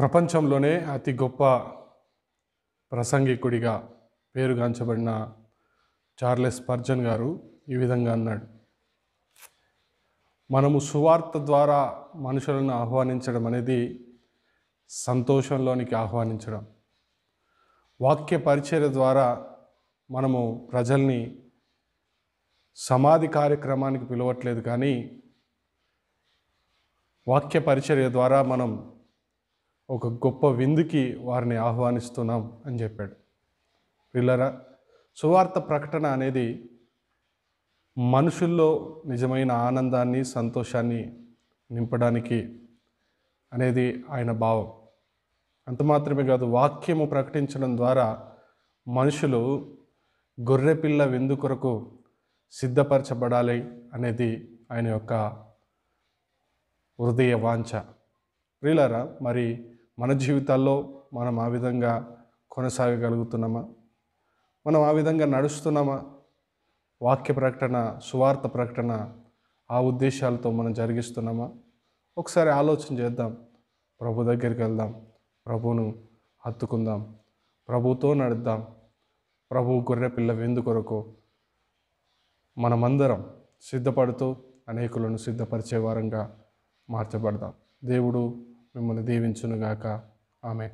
ప్రపంచంలోనే అతి గొప్ప ప్రసంగికుడిగా పేరుగాంచబడిన చార్లెస్ పర్జన్ గారు ఈ విధంగా అన్నాడు మనము సువార్త ద్వారా మనుషులను ఆహ్వానించడం అనేది సంతోషంలోనికి ఆహ్వానించడం వాక్య పరిచయ ద్వారా మనము ప్రజల్ని సమాధి కార్యక్రమానికి పిలవట్లేదు కానీ వాక్య పరిచర్య ద్వారా మనం ఒక గొప్ప విందుకి వారిని ఆహ్వానిస్తున్నాం అని చెప్పాడు పిల్లరా సువార్త ప్రకటన అనేది మనుషుల్లో నిజమైన ఆనందాన్ని సంతోషాన్ని నింపడానికి అనేది ఆయన భావం అంత మాత్రమే కాదు వాక్యము ప్రకటించడం ద్వారా మనుషులు గొర్రెపిల్ల విందు కొరకు సిద్ధపరచబడాలి అనేది ఆయన యొక్క హృదయ వాంఛ ప్రియులారా మరి మన జీవితాల్లో మనం ఆ విధంగా కొనసాగగలుగుతున్నామా మనం ఆ విధంగా నడుస్తున్నామా వాక్య ప్రకటన సువార్త ప్రకటన ఆ ఉద్దేశాలతో మనం జరిగిస్తున్నామా ఒకసారి ఆలోచన చేద్దాం ప్రభు దగ్గరికి వెళ్దాం ప్రభును హత్తుకుందాం ప్రభుతో నడుద్దాం ప్రభు పిల్ల వెందు కొరకు మనమందరం సిద్ధపడుతూ అనేకులను సిద్ధపరిచే వారంగా మార్చబడదాం దేవుడు మిమ్మల్ని దీవించునుగాక ఆమె